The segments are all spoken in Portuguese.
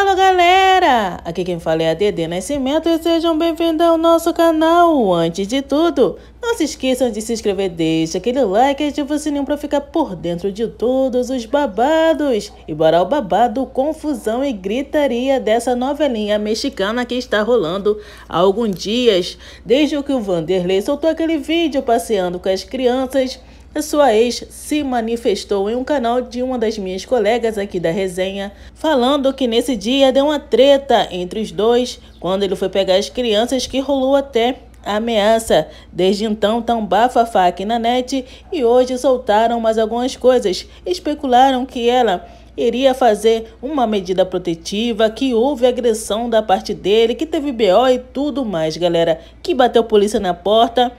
Fala galera, aqui quem fala é a Dede Nascimento e sejam bem-vindos ao nosso canal. Antes de tudo, não se esqueçam de se inscrever, deixa aquele like e ativa o sininho para ficar por dentro de todos os babados. E bora ao babado, confusão e gritaria dessa novelinha mexicana que está rolando há alguns dias. Desde que o Vanderlei soltou aquele vídeo passeando com as crianças, a sua ex se manifestou em um canal de uma das minhas colegas aqui da resenha, falando que nesse dia deu uma treta entre os dois quando ele foi pegar as crianças que rolou até ameaça. Desde então, tão bafafá aqui na net e hoje soltaram mais algumas coisas. Especularam que ela iria fazer uma medida protetiva, que houve agressão da parte dele, que teve BO e tudo mais, galera. Que bateu polícia na porta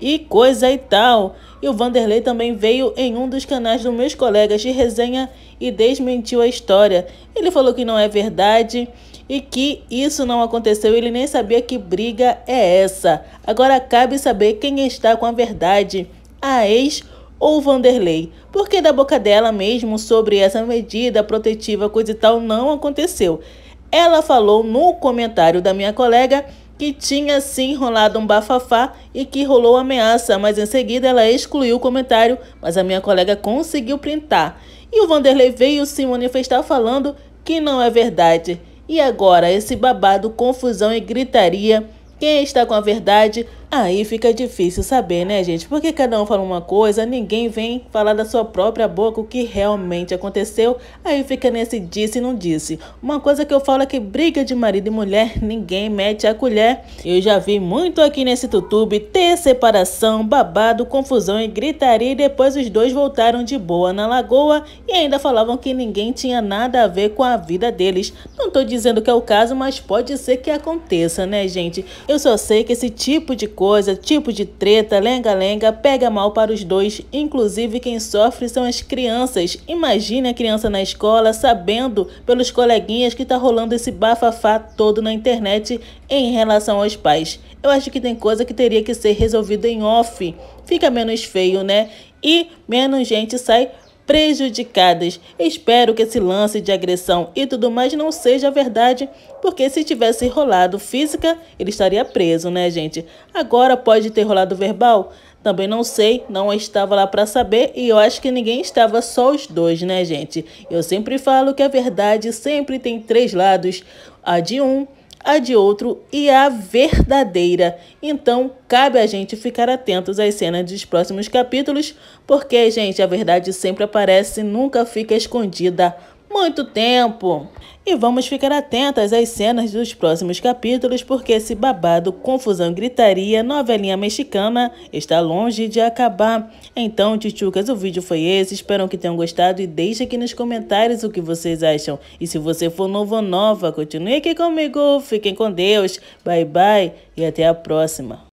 e coisa e tal. E o Vanderlei também veio em um dos canais dos meus colegas de resenha e desmentiu a história. Ele falou que não é verdade e que isso não aconteceu, ele nem sabia que briga é essa. Agora cabe saber quem está com a verdade, a ex ou Vanderlei, porque da boca dela mesmo sobre essa medida protetiva coisa e tal não aconteceu. Ela falou no comentário da minha colega que tinha sim rolado um bafafá e que rolou ameaça, mas em seguida ela excluiu o comentário, mas a minha colega conseguiu printar. E o Vanderlei veio se manifestar falando que não é verdade. E agora, esse babado, confusão e gritaria. Quem está com a verdade? Aí ah, fica difícil saber, né, gente? Porque cada um fala uma coisa, ninguém vem falar da sua própria boca o que realmente aconteceu. Aí fica nesse disse e não disse. Uma coisa que eu falo é que briga de marido e mulher, ninguém mete a colher. Eu já vi muito aqui nesse YouTube ter separação, babado, confusão e gritaria. E depois os dois voltaram de boa na lagoa e ainda falavam que ninguém tinha nada a ver com a vida deles. Não tô dizendo que é o caso, mas pode ser que aconteça, né, gente? Eu só sei que esse tipo de coisa, tipo de treta, lenga-lenga, pega mal para os dois. Inclusive, quem sofre são as crianças. Imagine a criança na escola sabendo pelos coleguinhas que tá rolando esse bafafá todo na internet em relação aos pais. Eu acho que tem coisa que teria que ser resolvida em off. Fica menos feio, né? E menos gente sai prejudicadas. Espero que esse lance de agressão e tudo mais não seja verdade, porque se tivesse rolado física, ele estaria preso, né, gente? Agora pode ter rolado verbal? Também não sei, não estava lá para saber e eu acho que ninguém estava só os dois, né, gente? Eu sempre falo que a verdade sempre tem três lados: a de um, a de outro e a verdadeira. Então, cabe a gente ficar atentos às cenas dos próximos capítulos, porque, gente, a verdade sempre aparece, nunca fica escondida muito tempo. E vamos ficar atentas às cenas dos próximos capítulos, porque esse babado, confusão, gritaria, novelinha mexicana está longe de acabar. Então, tchutchucas, o vídeo foi esse. Espero que tenham gostado e deixe aqui nos comentários o que vocês acham. E se você for novo ou nova, continue aqui comigo. Fiquem com Deus. Bye, bye e até a próxima.